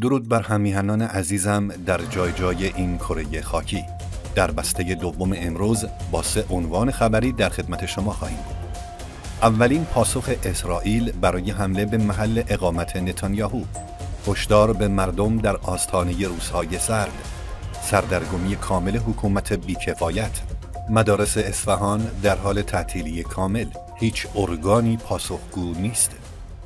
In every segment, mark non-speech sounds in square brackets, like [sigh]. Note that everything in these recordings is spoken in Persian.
درود بر همیهنان عزیزم در جای جای این کره خاکی در بسته دوم امروز با سه عنوان خبری در خدمت شما خواهیم بود اولین پاسخ اسرائیل برای حمله به محل اقامت نتانیاهو هشدار به مردم در آستانه روزهای سرد سردرگمی کامل حکومت بیکفایت مدارس اصفهان در حال تعطیلی کامل هیچ ارگانی پاسخگو نیست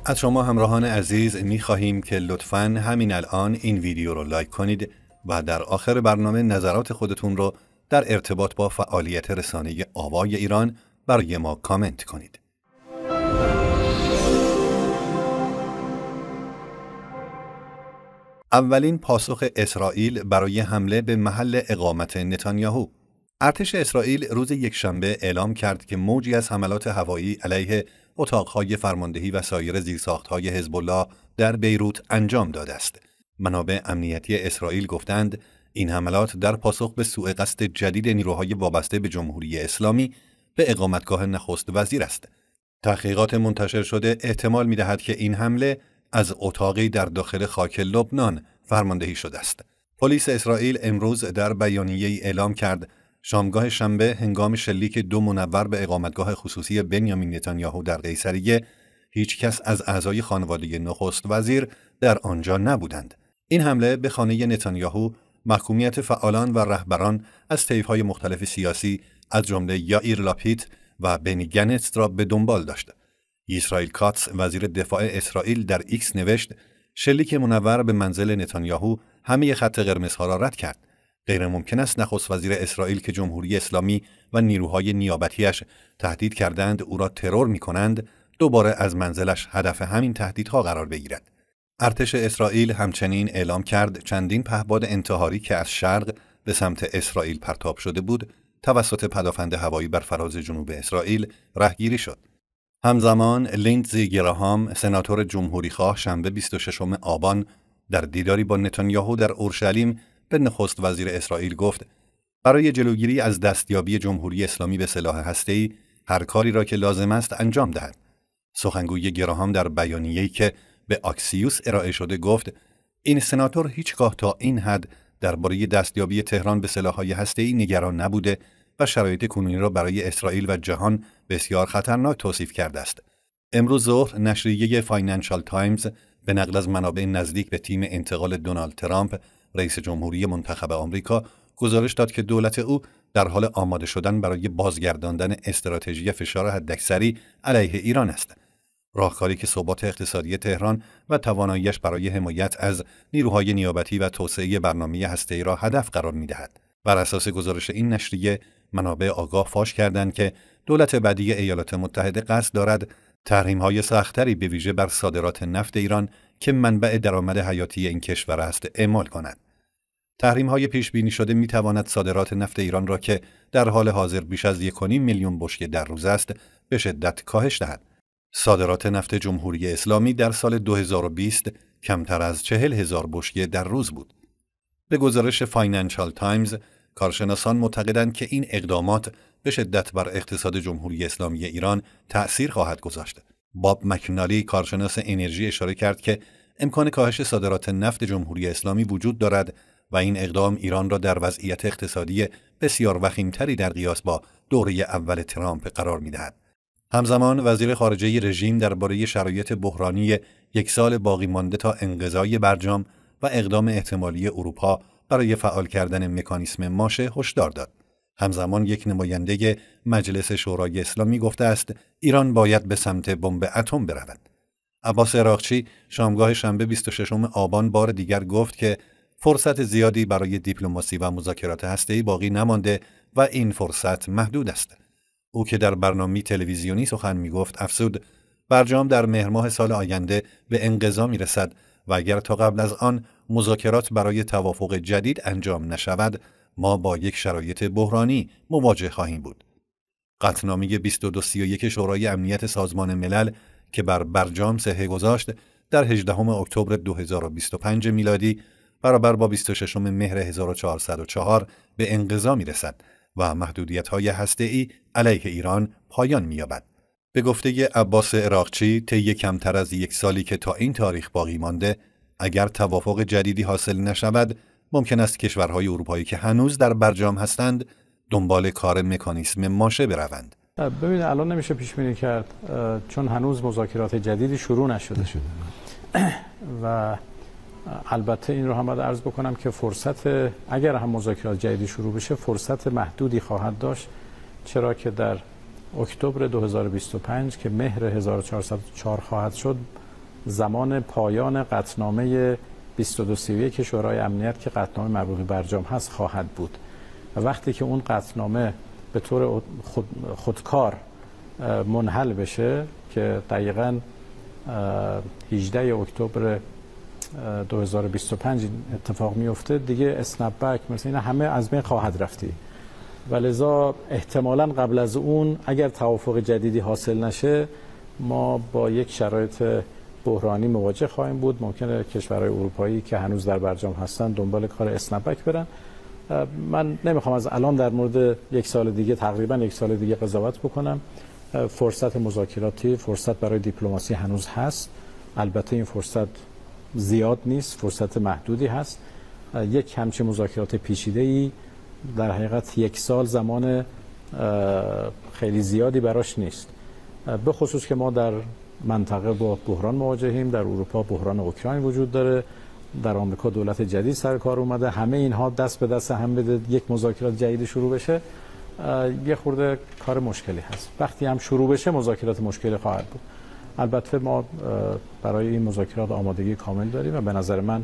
از شما همراهان عزیز می خواهیم که لطفا همین الان این ویدیو رو لایک کنید و در آخر برنامه نظرات خودتون رو در ارتباط با فعالیت رسانه آوای ایران برای ما کامنت کنید. اولین پاسخ اسرائیل برای حمله به محل اقامت نتانیاهو ارتش اسرائیل روز یکشنبه اعلام کرد که موجی از حملات هوایی علیه اتاقهای فرماندهی و سایر زیرساختهای حزب الله در بیروت انجام داده است. منابع امنیتی اسرائیل گفتند این حملات در پاسخ به سوء قصد جدید نیروهای وابسته به جمهوری اسلامی به اقامتگاه نخست وزیر است. تحقیقات منتشر شده احتمال می که این حمله از اتاقی در داخل خاک لبنان فرماندهی شده است. پلیس اسرائیل امروز در بیانیه اعلام کرد شامگاه شنبه هنگام شلیک دو منور به اقامتگاه خصوصی بنیامین نتانیاهو در قیصریه هیچ کس از اعضای خانواده نخست وزیر در آنجا نبودند. این حمله به خانه نتانیاهو محکومیت فعالان و رهبران از طیف‌های مختلف سیاسی از جمله یائیر لاپیت و بنی گنت را به دنبال داشت. اسرائیل کاتس وزیر دفاع اسرائیل در ایکس نوشت شلیک منور به منزل نتانیاهو همه خط قرمزها را رد کرد غیر ممکن است نخست وزیر اسرائیل که جمهوری اسلامی و نیروهای نیابتیش تهدید کردند او را ترور می کنند دوباره از منزلش هدف همین تهدیدها قرار بگیرد. ارتش اسرائیل همچنین اعلام کرد چندین پهباد انتحاری که از شرق به سمت اسرائیل پرتاب شده بود توسط پدافند هوایی بر فراز جنوب اسرائیل رهگیری شد. همزمان لیندزی گراهام سناتور جمهوری خواه شنبه 26 آبان در دیداری با نتانیاهو در اورشلیم به نخست وزیر اسرائیل گفت برای جلوگیری از دستیابی جمهوری اسلامی به سلاح هسته‌ای هر کاری را که لازم است انجام دهد. سخنگوی گراهام در بیانیه‌ای که به آکسیوس ارائه شده گفت این سناتور هیچگاه تا این حد درباره دستیابی تهران به سلاح‌های هسته‌ای نگران نبوده و شرایط کنونی را برای اسرائیل و جهان بسیار خطرناک توصیف کرده است. امروز ظهر نشریه فاینانشال تایمز به نقل از منابع نزدیک به تیم انتقال دونالد ترامپ رئیس جمهوری منتخب آمریکا گزارش داد که دولت او در حال آماده شدن برای بازگرداندن استراتژی فشار حداکثری علیه ایران است راهکاری که ثبات اقتصادی تهران و تواناییش برای حمایت از نیروهای نیابتی و توسعه برنامه هسته‌ای را هدف قرار می‌دهد. بر اساس گزارش این نشریه منابع آگاه فاش کردند که دولت بعدی ایالات متحده قصد دارد تحریم‌های سختری به ویژه بر صادرات نفت ایران که منبع درآمد حیاتی این کشور است اعمال کند. تحریم های پیش بینی شده می تواند صادرات نفت ایران را که در حال حاضر بیش از 1.5 میلیون بشکه در روز است به شدت کاهش دهد. صادرات نفت جمهوری اسلامی در سال 2020 کمتر از چهل هزار بشکه در روز بود. به گزارش فاینانشال تایمز، کارشناسان معتقدند که این اقدامات به شدت بر اقتصاد جمهوری اسلامی ایران تأثیر خواهد گذاشت. باب مکنالی کارشناس انرژی اشاره کرد که امکان کاهش صادرات نفت جمهوری اسلامی وجود دارد و این اقدام ایران را در وضعیت اقتصادی بسیار وخیمتری در قیاس با دوره اول ترامپ قرار میدهد. همزمان وزیر خارجه رژیم درباره شرایط بحرانی یک سال باقی مانده تا انقضای برجام و اقدام احتمالی اروپا برای فعال کردن مکانیسم ماشه هشدار داد. همزمان یک نماینده مجلس شورای اسلامی گفته است ایران باید به سمت بمب اتم برود. عباس عراقچی شامگاه شنبه 26 آبان بار دیگر گفت که فرصت زیادی برای دیپلماسی و مذاکرات ای باقی نمانده و این فرصت محدود است. او که در برنامه تلویزیونی سخن می گفت افسود برجام در مهر ماه سال آینده به انقضا می رسد و اگر تا قبل از آن مذاکرات برای توافق جدید انجام نشود ما با یک شرایط بحرانی مواجه خواهیم بود. قطنامی 2231 شورای امنیت سازمان ملل که بر برجام سهه گذاشت در 18 اکتبر 2025 میلادی برابر با 26 مهر 1404 به انقضا می و محدودیت های هسته علیه ایران پایان می یابد. به گفته عباس عراقچی طی کمتر از یک سالی که تا این تاریخ باقی مانده اگر توافق جدیدی حاصل نشود ممکن است کشورهای اروپایی که هنوز در برجام هستند دنبال کار مکانیسم ماشه بروند ببین الان نمیشه پیش بینی کرد چون هنوز مذاکرات جدیدی شروع نشده شده [coughs] و البته این رو هم باید عرض بکنم که فرصت اگر هم مذاکرات جدیدی شروع بشه فرصت محدودی خواهد داشت چرا که در اکتبر 2025 که مهر 1404 خواهد شد زمان پایان قطنامه 22 که شورای امنیت که قطنامه مربوط برجام هست خواهد بود و وقتی که اون قطنامه به طور خود خودکار منحل بشه که دقیقا 18 اکتبر 2025 اتفاق میفته دیگه اسنپ بک مثل این همه از بین خواهد رفتی و لذا احتمالا قبل از اون اگر توافق جدیدی حاصل نشه ما با یک شرایط بحرانی مواجه خواهیم بود ممکنه کشورهای اروپایی که هنوز در برجام هستن دنبال کار اسنپک برن من نمیخوام از الان در مورد یک سال دیگه تقریبا یک سال دیگه قضاوت بکنم فرصت مذاکراتی فرصت برای دیپلماسی هنوز هست البته این فرصت زیاد نیست فرصت محدودی هست یک همچین مذاکرات پیچیده ای در حقیقت یک سال زمان خیلی زیادی براش نیست به خصوص که ما در منطقه با بحران مواجهیم در اروپا بحران اوکراین وجود داره در آمریکا دولت جدید سر کار اومده همه اینها دست به دست هم بده یک مذاکرات جدید شروع بشه یه خورده کار مشکلی هست وقتی هم شروع بشه مذاکرات مشکلی خواهد بود البته ما برای این مذاکرات آمادگی کامل داریم و به نظر من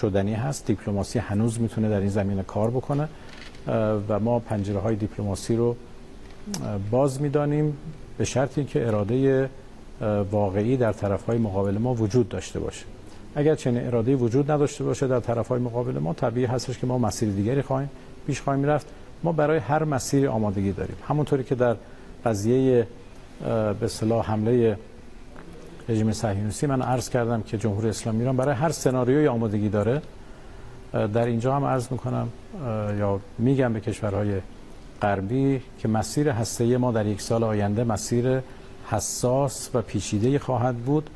شدنی هست دیپلماسی هنوز میتونه در این زمینه کار بکنه و ما پنجره های دیپلماسی رو باز میدانیم به شرطی که اراده واقعی در طرف های مقابل ما وجود داشته باشه اگر چنین اراده وجود نداشته باشه در طرف های مقابل ما طبیعی هستش که ما مسیر دیگری خواهیم پیش خواهیم رفت ما برای هر مسیر آمادگی داریم همونطوری که در قضیه به صلاح حمله رژیم صهیونیستی من عرض کردم که جمهوری اسلامی ایران برای هر سناریوی آمادگی داره در اینجا هم عرض میکنم یا میگم به کشورهای غربی که مسیر هسته ما در یک سال آینده مسیر حساس و پیچیده خواهد بود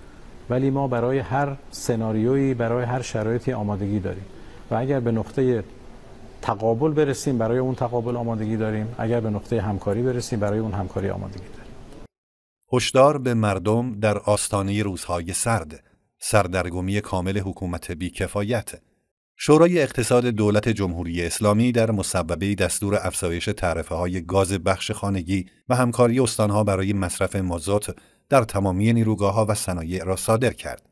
ولی ما برای هر سناریویی برای هر شرایطی آمادگی داریم و اگر به نقطه تقابل برسیم برای اون تقابل آمادگی داریم اگر به نقطه همکاری برسیم برای اون همکاری آمادگی داریم هشدار به مردم در آستانه روزهای سرد سردرگمی کامل حکومت بیکفایت شورای اقتصاد دولت جمهوری اسلامی در مصوبه دستور افزایش تعرفه های گاز بخش خانگی و همکاری استانها برای مصرف مزوت در تمامی نیروگاه ها و صنایع را صادر کرد.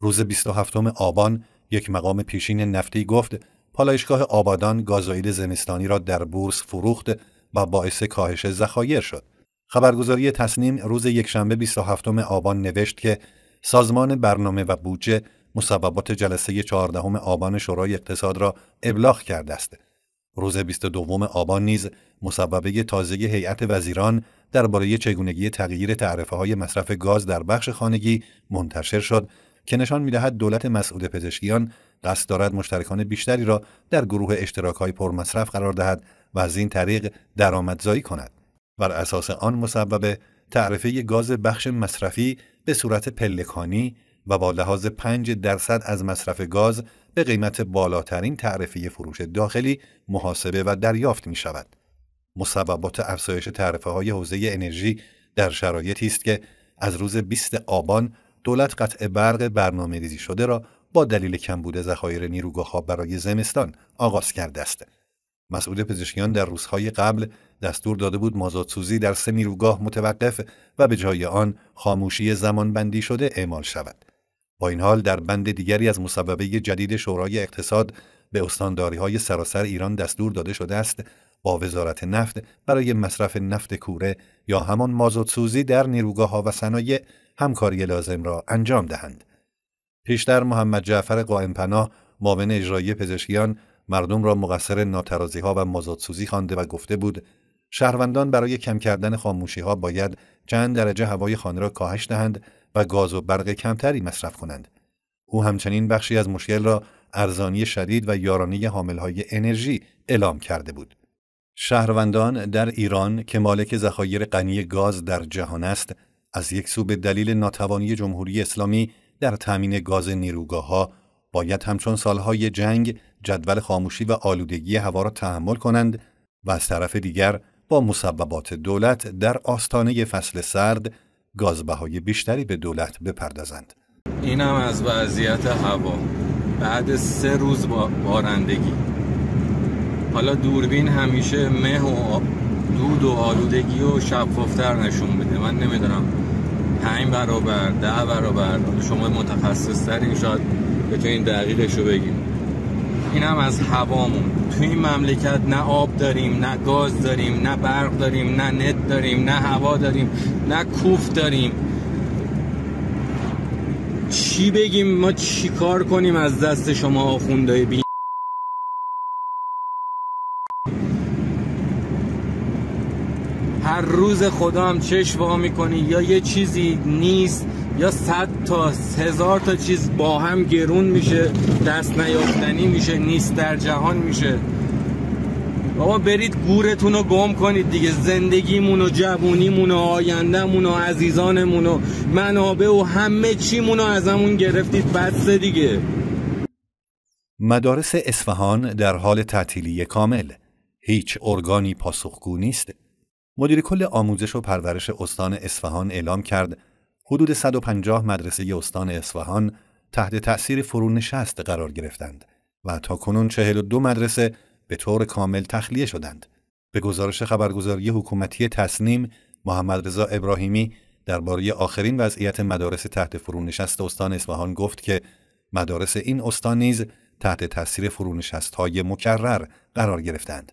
روز 27 آبان یک مقام پیشین نفتی گفت پالایشگاه آبادان گازوئیل زمستانی را در بورس فروخت و باعث کاهش ذخایر شد. خبرگزاری تصنیم روز یکشنبه 27 آبان نوشت که سازمان برنامه و بودجه مصوبات جلسه 14 آبان شورای اقتصاد را ابلاغ کرده است. روز 22 آبان نیز مصوبه تازه هیئت وزیران درباره چگونگی تغییر تعرفه های مصرف گاز در بخش خانگی منتشر شد که نشان میدهد دولت مسئول پزشکیان قصد دارد مشترکان بیشتری را در گروه اشتراک های پرمصرف قرار دهد و از این طریق درآمدزایی کند بر اساس آن مصوبه تعرفه گاز بخش مصرفی به صورت پلکانی و با لحاظ 5 درصد از مصرف گاز به قیمت بالاترین تعرفه فروش داخلی محاسبه و دریافت می شود. مسببات افزایش تعرفه های حوزه انرژی در شرایطی است که از روز 20 آبان دولت قطع برق برنامه ریزی شده را با دلیل کمبود ذخایر نیروگاه ها برای زمستان آغاز کرده است. مسعود پزشکیان در روزهای قبل دستور داده بود مازادسوزی در سه نیروگاه متوقف و به جای آن خاموشی زمانبندی شده اعمال شود. با این حال در بند دیگری از مصوبه جدید شورای اقتصاد به استانداری های سراسر ایران دستور داده شده است با وزارت نفت برای مصرف نفت کوره یا همان سوزی در نیروگاه ها و صنایع همکاری لازم را انجام دهند. پیشتر محمد جعفر قائمپناه معاون اجرایی پزشکیان مردم را مقصر ناترازی ها و سوزی خوانده و گفته بود شهروندان برای کم کردن خاموشی ها باید چند درجه هوای خانه را کاهش دهند و گاز و برق کمتری مصرف کنند. او همچنین بخشی از مشکل را ارزانی شدید و یارانه حاملهای انرژی اعلام کرده بود. شهروندان در ایران که مالک ذخایر غنی گاز در جهان است، از یک سو به دلیل ناتوانی جمهوری اسلامی در تامین گاز نیروگاه ها باید همچون سالهای جنگ جدول خاموشی و آلودگی هوا را تحمل کنند و از طرف دیگر با مسببات دولت در آستانه فصل سرد گازبهای بیشتری به دولت بپردازند اینم از وضعیت هوا بعد سه روز بارندگی حالا دوربین همیشه مه و دود و آلودگی و شفافتر نشون میده من نمیدونم پنج برابر ده برابر شما متخصص ترین شاید بتونین دقیقش رو بگیم هم از هوامون تو این مملکت نه آب داریم نه گاز داریم نه برق داریم نه نت داریم نه هوا داریم نه کوف داریم چی بگیم ما چی کار کنیم از دست شما آخوندهای بی هر روز خدا هم چشم میکنی یا یه چیزی نیست یا صد تا هزار تا چیز با هم گرون میشه دست نیافتنی میشه نیست در جهان میشه بابا برید گورتون رو گم کنید دیگه زندگیمون و جوونیمون و آیندهمون و عزیزانمون و منابع و همه چیمون رو از همون گرفتید بس دیگه مدارس اصفهان در حال تعطیلی کامل هیچ ارگانی پاسخگو نیست مدیر کل آموزش و پرورش استان اصفهان اعلام کرد حدود 150 مدرسه استان اصفهان تحت تأثیر فرونشست قرار گرفتند و تا کنون 42 مدرسه به طور کامل تخلیه شدند. به گزارش خبرگزاری حکومتی تصنیم محمد رضا ابراهیمی درباره آخرین وضعیت مدارس تحت فرونشست استان اصفهان گفت که مدارس این استان نیز تحت تاثیر فرونشست های مکرر قرار گرفتند.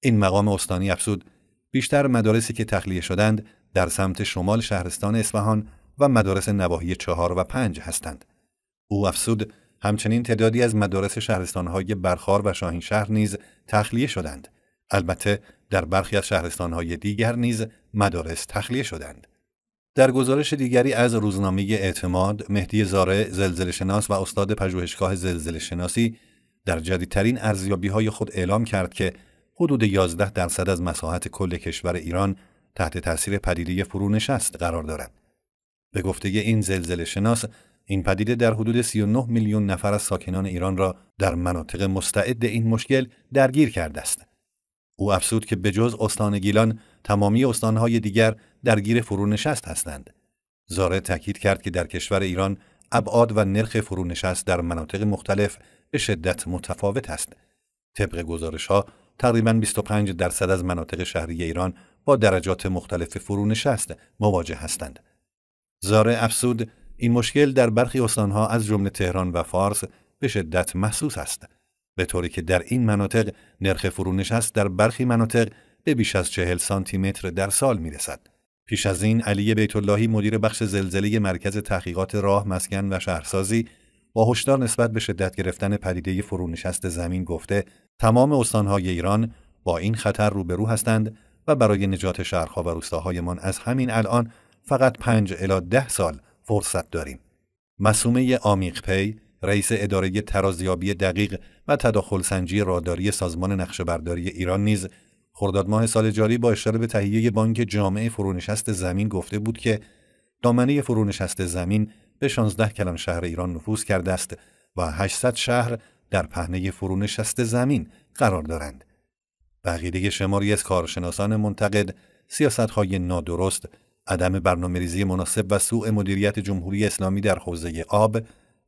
این مقام استانی افسود بیشتر مدارسی که تخلیه شدند در سمت شمال شهرستان اصفهان و مدارس نواحی چهار و پنج هستند. او افسود همچنین تعدادی از مدارس شهرستانهای برخار و شاهین شهر نیز تخلیه شدند. البته در برخی از شهرستانهای دیگر نیز مدارس تخلیه شدند. در گزارش دیگری از روزنامه اعتماد، مهدی زاره زلزله شناس و استاد پژوهشگاه زلزله شناسی در جدیدترین ارزیابی های خود اعلام کرد که حدود 11 درصد از مساحت کل کشور ایران تحت تاثیر پدیده فرونشست قرار دارد. به گفته این زلزله شناس این پدیده در حدود 39 میلیون نفر از ساکنان ایران را در مناطق مستعد این مشکل درگیر کرده است. او افزود که به جز استان گیلان تمامی استانهای دیگر درگیر فرونشست هستند. زاره تاکید کرد که در کشور ایران ابعاد و نرخ فرونشست در مناطق مختلف به شدت متفاوت است. طبق گزارش ها تقریبا 25 درصد از مناطق شهری ایران با درجات مختلف فرونشست مواجه هستند. زاره افسود این مشکل در برخی استانها از جمله تهران و فارس به شدت محسوس است به طوری که در این مناطق نرخ فرونشست در برخی مناطق به بیش از چهل سانتی متر در سال می رسد. پیش از این علی بیت اللهی مدیر بخش زلزله مرکز تحقیقات راه مسکن و شهرسازی با هشدار نسبت به شدت گرفتن پدیده فرونشست زمین گفته تمام استانهای ایران با این خطر روبرو هستند و برای نجات شهرها و روستاهایمان از همین الان فقط 5 الی ده سال فرصت داریم. مسومه آمیق پی رئیس اداره ترازیابی دقیق و تداخل سنجی راداری سازمان برداری ایران نیز خرداد ماه سال جاری با اشاره به تهیه بانک جامعه فرونشست زمین گفته بود که دامنه فرونشست زمین به 16 کلان شهر ایران نفوذ کرده است و 800 شهر در پهنه فرونشست زمین قرار دارند. بقیده شماری از کارشناسان منتقد سیاستهای نادرست، عدم برنامهریزی مناسب و سوء مدیریت جمهوری اسلامی در حوزه آب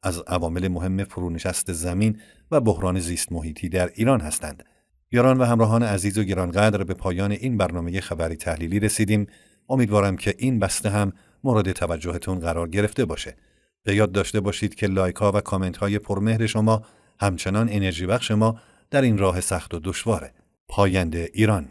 از عوامل مهم فرونشست زمین و بحران زیست محیطی در ایران هستند. یاران و همراهان عزیز و گرانقدر به پایان این برنامه خبری تحلیلی رسیدیم. امیدوارم که این بسته هم مورد توجهتون قرار گرفته باشه. به یاد داشته باشید که لایک ها و کامنت های پرمهر شما همچنان انرژی بخش ما در این راه سخت و دشواره. پاینده ایران